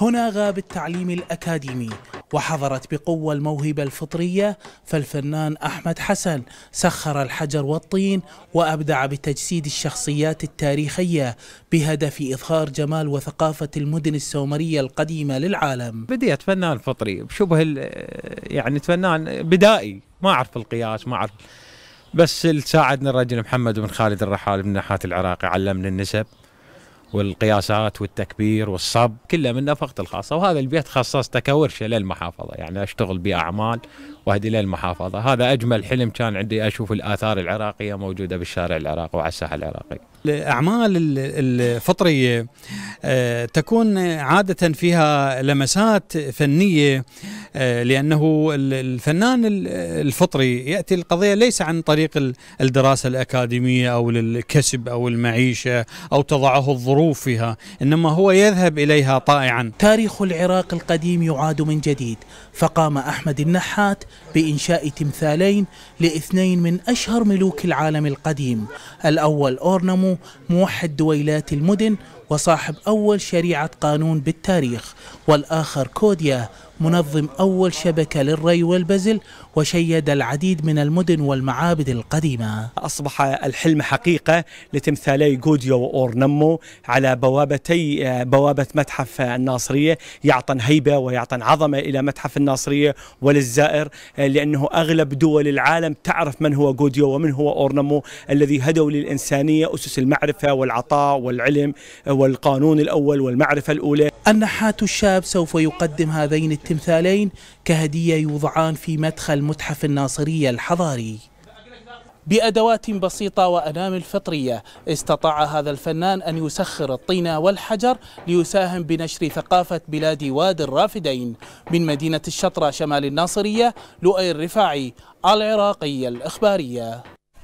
هنا غاب التعليم الأكاديمي وحضرت بقوة الموهبة الفطرية فالفنان أحمد حسن سخر الحجر والطين وأبدع بتجسيد الشخصيات التاريخية بهدف إظهار جمال وثقافة المدن السومرية القديمة للعالم بديت فنان فطري بشبه يعني فنان بدائي ما أعرف القياس ما أعرف بس اللي ساعدنا الرجل محمد بن خالد الرحال من نحات العراقي علمنا النسب والقياسات والتكبير والصب كله من نفقتي الخاصه وهذا البيت خصصته كورشه للمحافظه يعني اشتغل باعمال وهدي واهدي للمحافظه هذا اجمل حلم كان عندي اشوف الاثار العراقيه موجوده بالشارع العراقي وعلى الساحه العراقيه الأعمال الفطرية آه، تكون عادة فيها لمسات فنية آه، لأنه الفنان الفطري يأتي القضية ليس عن طريق الدراسة الأكاديمية أو الكسب أو المعيشة أو تضعه الظروف فيها إنما هو يذهب إليها طائعا تاريخ العراق القديم يعاد من جديد فقام أحمد النحات بإنشاء تمثالين لاثنين من أشهر ملوك العالم القديم الأول أورنمو موحد دويلات المدن وصاحب أول شريعة قانون بالتاريخ والآخر كوديا منظم أول شبكة للري والبزل وشيد العديد من المدن والمعابد القديمة أصبح الحلم حقيقة لتمثالي جوديو وأورنمو على بوابتي بوابة متحف الناصرية يعطن هيبة ويعطن عظمة إلى متحف الناصرية وللزائر لأنه أغلب دول العالم تعرف من هو جوديو ومن هو أورنمو الذي هدوا للإنسانية أسس المعرفة والعطاء والعلم والقانون الأول والمعرفة الأولى النحات الشاب سوف يقدم هذين تمثالين كهدية يوضعان في مدخل متحف الناصرية الحضاري بأدوات بسيطة وأنامل فطرية استطاع هذا الفنان أن يسخر الطين والحجر ليساهم بنشر ثقافة بلاد واد الرافدين من مدينة الشطرة شمال الناصرية لؤي الرفاعي العراقية الإخبارية